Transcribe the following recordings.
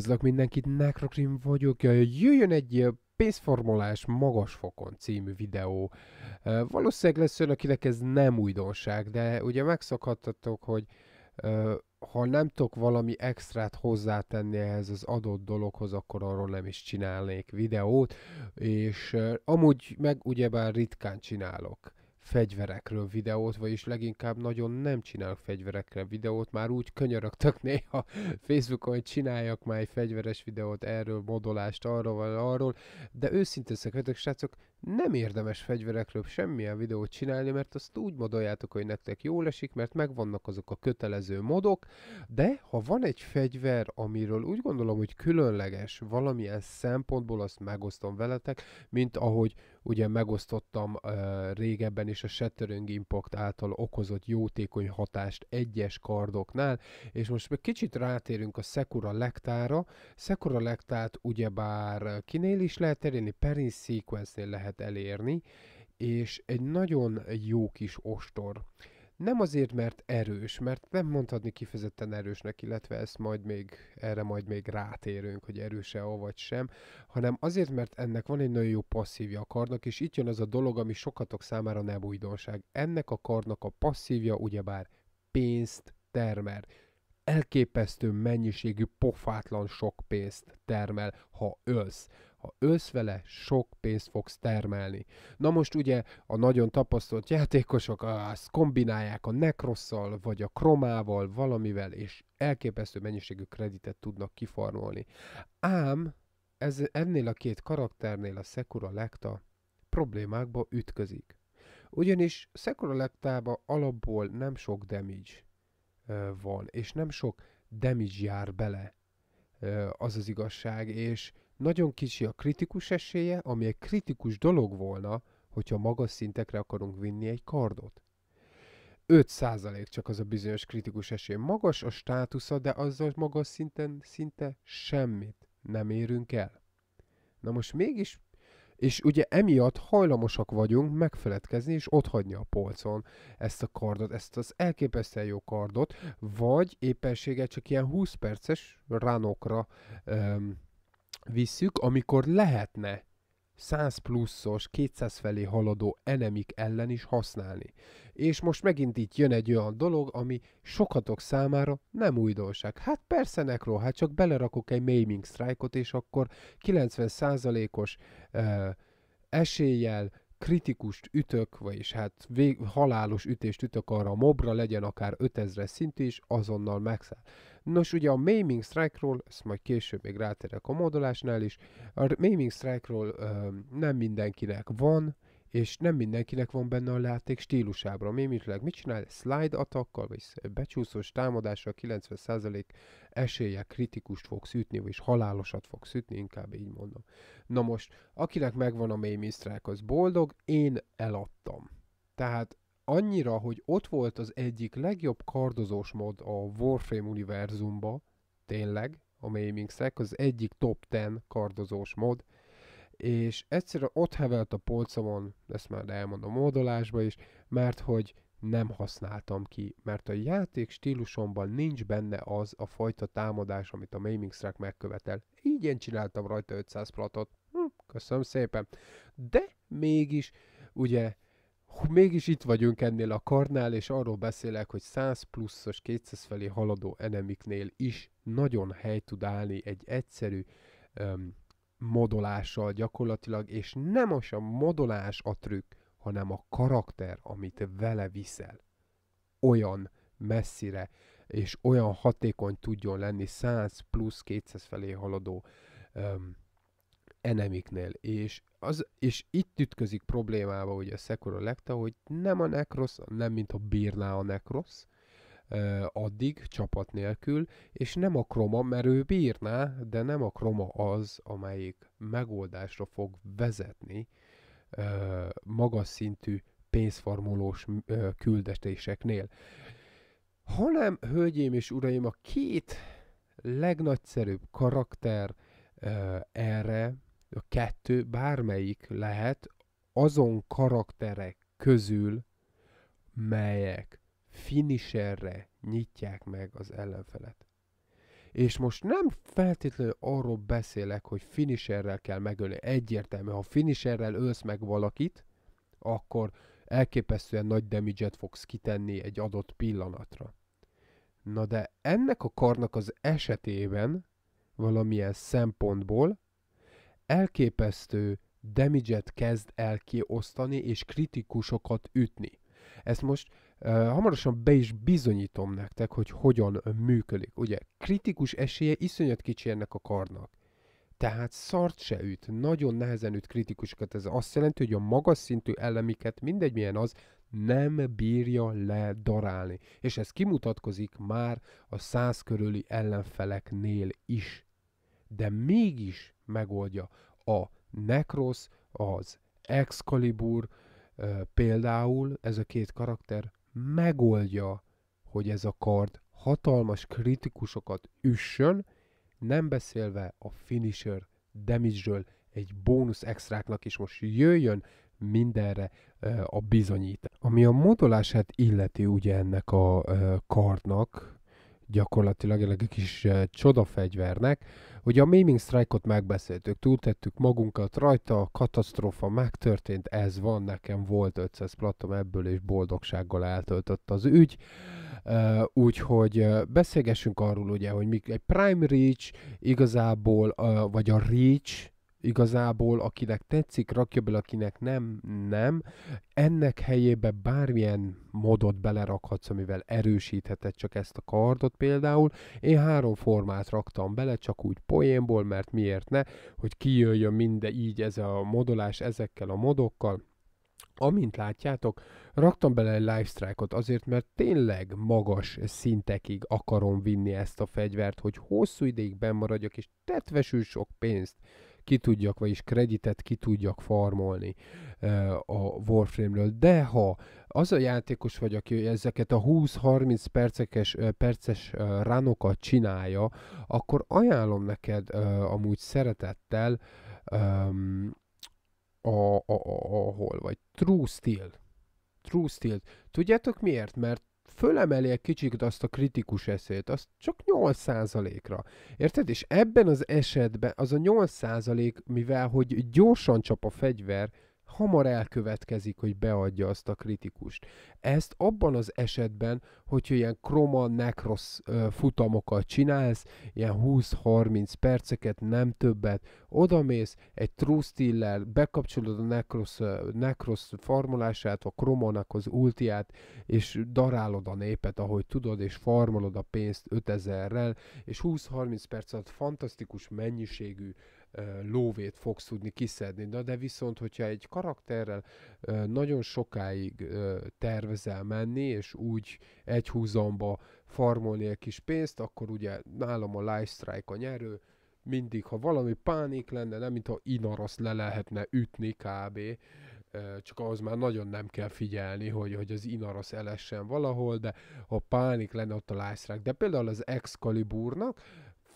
Üdvözlök mindenkit, Necrokrim vagyok. Jöjjön egy pénzformulás fokon című videó. Valószínűleg lesz ön, akinek ez nem újdonság, de ugye megszokhattatok, hogy ha nem tudok valami extrát hozzátenni ehhez az adott dologhoz, akkor arról nem is csinálnék videót, és amúgy meg ugyebár ritkán csinálok fegyverekről videót, vagyis leginkább nagyon nem csinálok fegyverekre videót, már úgy könyörögtök néha Facebookon, hogy csináljak már egy fegyveres videót erről, modolást arról vagy arról, de őszintén szekvetek, srácok, nem érdemes fegyverekről semmilyen videót csinálni, mert azt úgy modoljátok, hogy nektek jól esik, mert megvannak azok a kötelező modok, de ha van egy fegyver, amiről úgy gondolom, hogy különleges valamilyen szempontból, azt megosztom veletek, mint ahogy ugye megosztottam uh, régebben is a Shattering Impact által okozott jótékony hatást egyes kardoknál, és most még kicsit rátérünk a Sekura Lektára. Sekura Lektát ugyebár kinél is lehet elérni, Perin Sequence-nél lehet elérni, és egy nagyon jó kis ostor. Nem azért, mert erős, mert nem mondhatni kifejezetten erősnek, illetve ezt majd még, erre majd még rátérünk, hogy erőse vagy sem, hanem azért, mert ennek van egy nagyon jó passzívja a karnak, és itt jön az a dolog, ami sokatok számára nem újdonság. Ennek a karnak a passzívja ugyebár pénzt termel elképesztő mennyiségű pofátlan sok pénzt termel, ha ölsz ha ölsz vele, sok pénzt fogsz termelni. Na most ugye a nagyon tapasztalt játékosok azt kombinálják a nekrosszal, vagy a Kromával, valamivel, és elképesztő mennyiségű kreditet tudnak kifarmolni. Ám ez, ennél a két karakternél a Sekura Lekta problémákba ütközik. Ugyanis Sekura Lektába alapból nem sok damage van, és nem sok damage jár bele, az az igazság, és nagyon kicsi a kritikus esélye, ami egy kritikus dolog volna, hogyha magas szintekre akarunk vinni egy kardot. 5% csak az a bizonyos kritikus esély. Magas a státusza, de azzal magas szinten szinte semmit nem érünk el. Na most mégis, és ugye emiatt hajlamosak vagyunk megfeledkezni és otthagyni a polcon ezt a kardot, ezt az elképesztően jó kardot, vagy éppenséggel csak ilyen 20 perces ránokra um, visszük, amikor lehetne 100 pluszos, 200 felé haladó enemik ellen is használni. És most megint itt jön egy olyan dolog, ami sokatok számára nem újdonság. Hát persze nekro, hát csak belerakok egy maiming strike-ot, és akkor 90%-os eh, eséllyel kritikust ütök, vagyis hát vég, halálos ütést ütök arra a mobra, legyen akár 5000 szint is, azonnal megszáll. Nos, ugye a Maiming Strike-ról, ezt majd később még ráterek a módolásnál is, a Maiming Strike-ról nem mindenkinek van, és nem mindenkinek van benne a játék stílusábra. Mémitileg mit csinál? Slide atakkal, vagy becsúszós támadással 90% esélye kritikust fogsz ütni, vagyis halálosat fogsz ütni, inkább így mondom. Na most, akinek megvan a misztrák, az boldog, én eladtam. Tehát annyira, hogy ott volt az egyik legjobb kardozós mod a Warframe univerzumba, tényleg, a Maiming Sack, az egyik top 10 kardozós mod, és egyszerűen ott hevelt a polcomon, ezt már elmondom oldalásba is, mert hogy nem használtam ki, mert a játék stílusomban nincs benne az a fajta támadás, amit a Maiming Strike megkövetel. Így én csináltam rajta 500 platot. Hm, köszönöm szépen. De mégis, ugye mégis itt vagyunk ennél a karnál, és arról beszélek, hogy 100 pluszos 200 felé haladó enemiknél is nagyon hely tud állni egy egyszerű um, modolással gyakorlatilag, és nem az a modolás a trükk, hanem a karakter, amit vele viszel. Olyan messzire, és olyan hatékony tudjon lenni 100 plusz 200 felé haladó um, enemiknél, és, az, és itt ütközik problémába ugye a Sekiro Lecta, hogy nem a Necros, nem mint a bírná a Necros, addig csapat nélkül, és nem a kroma, mert ő bírná, de nem a kroma az, amelyik megoldásra fog vezetni magas szintű pénzformulós küldetéseknél. Hanem, hölgyém és uraim, a két legnagyszerűbb karakter erre a kettő bármelyik lehet azon karakterek közül, melyek finisherre nyitják meg az ellenfelet. És most nem feltétlenül arról beszélek, hogy finisherrel kell megölni. Egyértelmű, ha finisherrel ölsz meg valakit, akkor elképesztően nagy damage fogsz kitenni egy adott pillanatra. Na de ennek a karnak az esetében valamilyen szempontból elképesztő damage-et kezd el kiosztani és kritikusokat ütni. Ezt most uh, hamarosan be is bizonyítom nektek, hogy hogyan működik. Ugye kritikus esélye iszonyat kicsi ennek a karnak. Tehát szart se üt, nagyon nehezen üt kritikusokat. Ez azt jelenti, hogy a magas szintű ellemiket, mindegy milyen az, nem bírja ledarálni. És ez kimutatkozik már a száz körüli ellenfeleknél is de mégis megoldja a Necros, az Excalibur például, ez a két karakter megoldja, hogy ez a kard hatalmas kritikusokat üssön, nem beszélve a finisher damage-ről, egy bónusz extráknak is most jöjjön mindenre a bizonyít. Ami a modolását illeti ugye ennek a kardnak, gyakorlatilag egy kis uh, csodafegyvernek. Ugye a Maming Strike-ot megbeszéltük, túltettük magunkat rajta, a katasztrófa megtörtént, ez van, nekem volt 500 platom ebből, és boldogsággal eltöltött az ügy. Uh, úgyhogy uh, beszélgessünk arról ugye, hogy mik, egy prime reach igazából, uh, vagy a reach, igazából, akinek tetszik, rakja bele, akinek nem, nem. Ennek helyébe bármilyen modot belerakhatsz, amivel erősítheted csak ezt a kardot például. Én három formát raktam bele, csak úgy poénból, mert miért ne, hogy kijöjjön minden így ez a modolás ezekkel a modokkal. Amint látjátok, raktam bele egy lifestrike-ot azért, mert tényleg magas szintekig akarom vinni ezt a fegyvert, hogy hosszú ideig benn maradjak, és tetvesül sok pénzt ki tudjak, vagyis kreditet ki tudjak farmolni a Warframe-ről. De ha az a játékos vagy, aki ezeket a 20-30 perces, perces ránokat csinálja, akkor ajánlom neked amúgy szeretettel a, a, a, ahol vagy True Steel. True Steel. Tudjátok miért? Mert fölemeli egy kicsit azt a kritikus eszét, azt csak 8%-ra. Érted? És ebben az esetben az a 8%, mivel hogy gyorsan csap a fegyver, hamar elkövetkezik, hogy beadja azt a kritikust. Ezt abban az esetben, hogyha ilyen kroma nekrosz futamokat csinálsz, ilyen 20-30 perceket, nem többet, odamész, egy True stiller, bekapcsolod a nekrosz, nekrosz farmolását, a kromonak az ultiát, és darálod a népet, ahogy tudod, és farmolod a pénzt 5000-rel, és 20-30 perc alatt fantasztikus mennyiségű uh, lóvét fogsz tudni kiszedni. Na de viszont, hogyha egy karakterrel nagyon sokáig tervezel menni, és úgy egy húzomba farmolni egy kis pénzt, akkor ugye nálam a Life Strike a nyerő, mindig, ha valami pánik lenne, nem mintha inaraszt le lehetne ütni kb., csak ahhoz már nagyon nem kell figyelni, hogy, hogy az inarasz elessen valahol, de ha pánik lenne, ott a lászrák. De például az Excaliburnak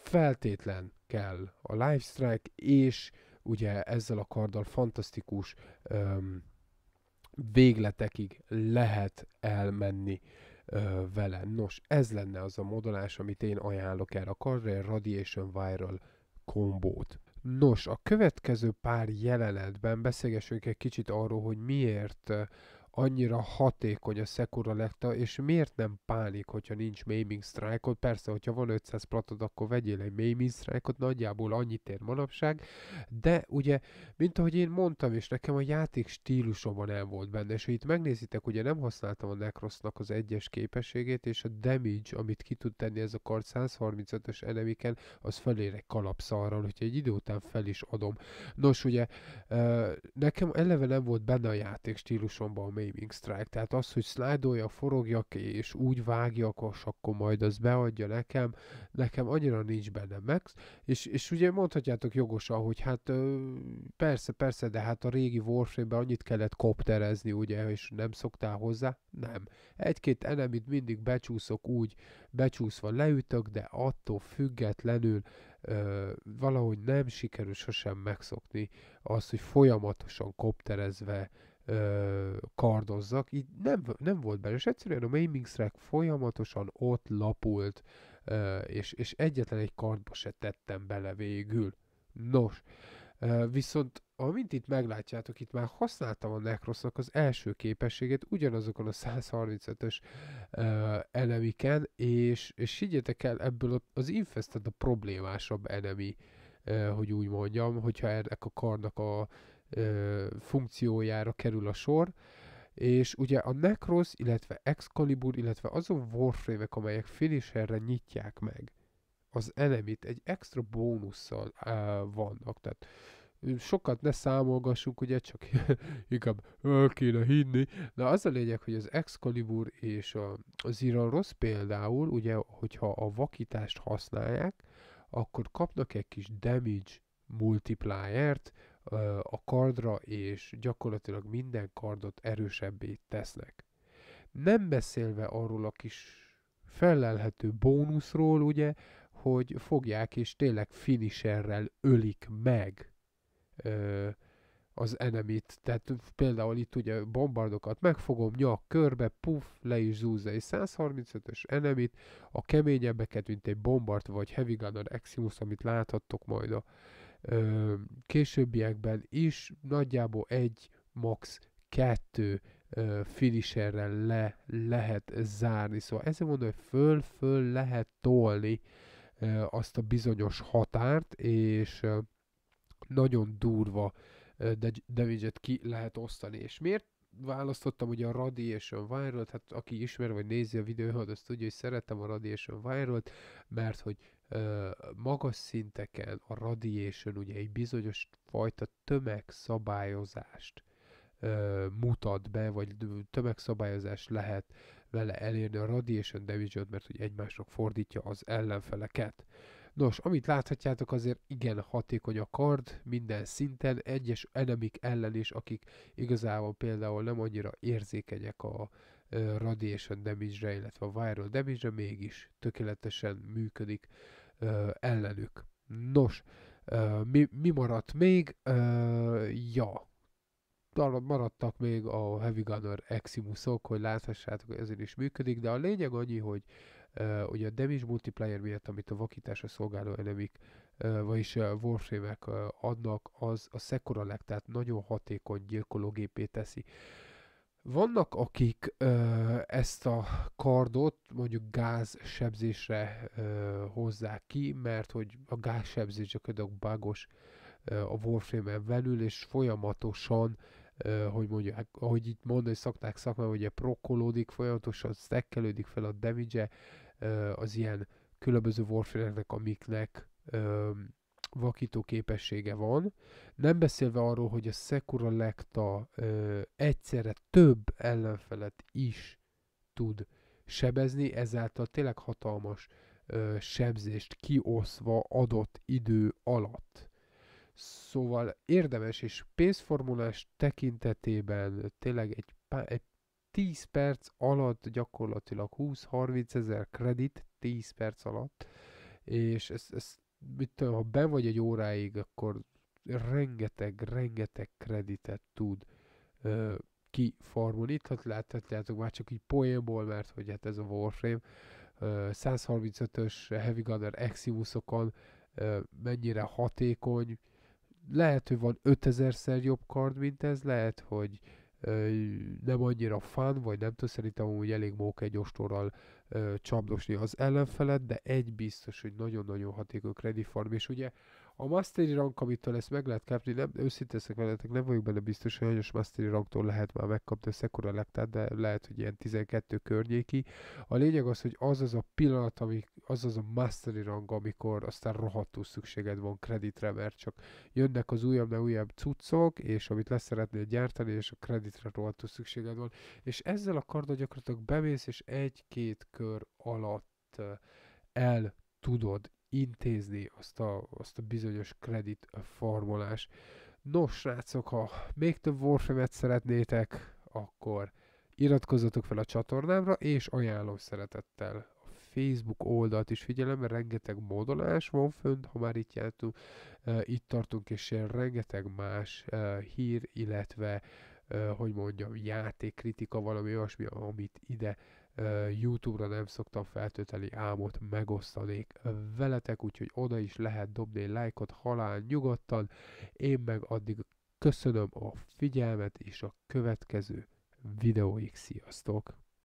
feltétlen kell a Live Strike, és ugye ezzel a karddal fantasztikus öm, végletekig lehet elmenni ö, vele. Nos, ez lenne az a modolás, amit én ajánlok erre a kardra, Radiation Viral kombót. Nos, a következő pár jelenetben beszélgessünk egy kicsit arról, hogy miért annyira hatékony a Sekura Lekta, és miért nem pánik, hogyha nincs Maiming strike -ot? Persze, hogyha van 500 platod, akkor vegyél egy Maiming strike nagyjából annyit ér manapság, de ugye, mint ahogy én mondtam, és nekem a játék stílusomban nem volt benne, és ha itt megnézitek, ugye nem használtam a Necrosnak az egyes képességét, és a damage, amit ki tud tenni ez a kart 135-ös enemiken, az felére kalapszarral, hogyha egy idő után fel is adom. Nos, ugye, nekem eleve nem volt benne a játék stílusomban a aiming strike, tehát az, hogy szlájdoljak, forogjak és úgy vágjak, és akkor majd az beadja nekem, nekem annyira nincs benne max, és, és ugye mondhatjátok jogosan, hogy hát persze, persze, de hát a régi Warframe-ben annyit kellett kopterezni, ugye, és nem szoktál hozzá, nem. Egy-két enemit mindig becsúszok úgy, becsúszva leütök, de attól függetlenül ö, valahogy nem sikerül sosem megszokni azt, hogy folyamatosan kopterezve ö, kardozzak, így nem, nem volt benne, és egyszerűen a aiming strike folyamatosan ott lapult, ö, és, és egyetlen egy kardba se tettem bele végül. Nos, ö, viszont amint itt meglátjátok, itt már használtam a Necrosnak az első képességét ugyanazokon a 135-ös elemiken és, és higgyetek el, ebből az Infested a problémásabb enemi, hogy úgy mondjam, hogyha ennek a karnak a ö, funkciójára kerül a sor, és ugye a Necros, illetve Excalibur, illetve azon warframe amelyek finisherre nyitják meg az enemit egy extra bónusszal ö, vannak, tehát sokat ne számolgassunk, ugye csak inkább kéne hinni. De az a lényeg, hogy az Excalibur és a, az Iran Rossz például, ugye, hogyha a vakítást használják, akkor kapnak egy kis damage multipliert, a kardra, és gyakorlatilag minden kardot erősebbé tesznek. Nem beszélve arról a kis felelhető bónuszról, ugye, hogy fogják és tényleg finisherrel ölik meg ö, az enemit. Tehát például itt ugye bombardokat megfogom, nyak körbe, puff, le is zúzza egy 135-ös enemit, a keményebbeket, mint egy bombard vagy heavy gunner Eximus, amit láthattok majd a ö, későbbiekben is nagyjából egy, max kettő finisherrel le lehet zárni. Szóval ezzel mondom, hogy föl-föl lehet tolni ö, azt a bizonyos határt, és ö, nagyon durva de, de, ki lehet osztani. És miért választottam ugye a Radiation viral hát aki ismer vagy nézi a videóhoz, az tudja, hogy szeretem a Radiation viral mert hogy ö, magas szinteken a Radiation ugye egy bizonyos fajta tömegszabályozást ö, mutat be, vagy tömegszabályozást lehet vele elérni a Radiation damage mert hogy egymásnak fordítja az ellenfeleket. Nos, amit láthatjátok azért igen hatékony a kard minden szinten, egyes enemik ellen is, akik igazából például nem annyira érzékenyek a radiation damage-re, illetve a viral damage-re, mégis tökéletesen működik ellenük. Nos, mi, mi maradt még? Ja, maradtak még a Heavy Gunner Eximusok, hogy láthassátok, ezért is működik, de a lényeg annyi, hogy Uh, ugye a damage multiplier miatt, amit a vakításra szolgáló elemik, uh, vagyis a warframe-ek uh, adnak, az a leg, tehát nagyon hatékony gyilkológépé teszi. Vannak, akik uh, ezt a kardot mondjuk gázsebzésre uh, hozzák ki, mert hogy a gázsebzés gyakorlatilag bágos uh, a Warframe-en belül, és folyamatosan, Uh, hogy mondják, ahogy itt mondani szakták szakmában, ugye prokkolódik, folyamatosan stekkelődik fel a damage az ilyen különböző warfare amiknek vakító képessége van. Nem beszélve arról, hogy a Sekura Lekta egyszerre több ellenfelet is tud sebezni, ezáltal tényleg hatalmas sebzést kioszva adott idő alatt. Szóval érdemes, és pénzformulás tekintetében tényleg egy, pá, egy 10 perc alatt gyakorlatilag 20-30 ezer kredit 10 perc alatt, és ez, ez mit ha be vagy egy óráig, akkor rengeteg, rengeteg kreditet tud ö, kifarmolni. Itt láthatjátok, már csak így poénból, mert hogy hát ez a Warframe, ö, 135-ös Heavy Gunner Exivusokon ö, mennyire hatékony, lehet, hogy van 5000-szer jobb kard, mint ez, lehet, hogy nem annyira fán, vagy nem tudom, szerintem úgy elég mók egy ostorral csapdosni az ellenfelet, de egy biztos, hogy nagyon-nagyon hatékony Credit Farm, és ugye a masteri rank, amitől ezt meg lehet kapni, nem, őszintén veletek, nem vagyok benne biztos, hogy hányos masteri ranktól lehet már megkapni a Sekura lektát, de lehet, hogy ilyen 12 környéki. A lényeg az, hogy az az a pillanat, ami, az az a masteri rang, amikor aztán rohadtul szükséged van kreditre, mert csak jönnek az újabb, de újabb cuccok, és amit leszeretnél gyártani, és a kreditre rohadtul szükséged van. És ezzel a karddal gyakorlatilag bemész, és egy-két kör alatt el tudod intézni azt a, azt a bizonyos kredit formulás. Nos, srácok, ha még több warframe szeretnétek, akkor iratkozzatok fel a csatornámra, és ajánlom szeretettel a Facebook oldalt is mert rengeteg modolás van fönt, ha már itt jártunk, uh, itt tartunk, és rengeteg más uh, hír, illetve uh, hogy mondjam, játékkritika, valami olyasmi, amit ide uh, YouTube-ra nem szoktam feltölteni ámot, megosztanék veletek, úgyhogy oda is lehet dobni egy lájkot halál nyugodtan. Én meg addig köszönöm a figyelmet, és a következő videóig sziasztok!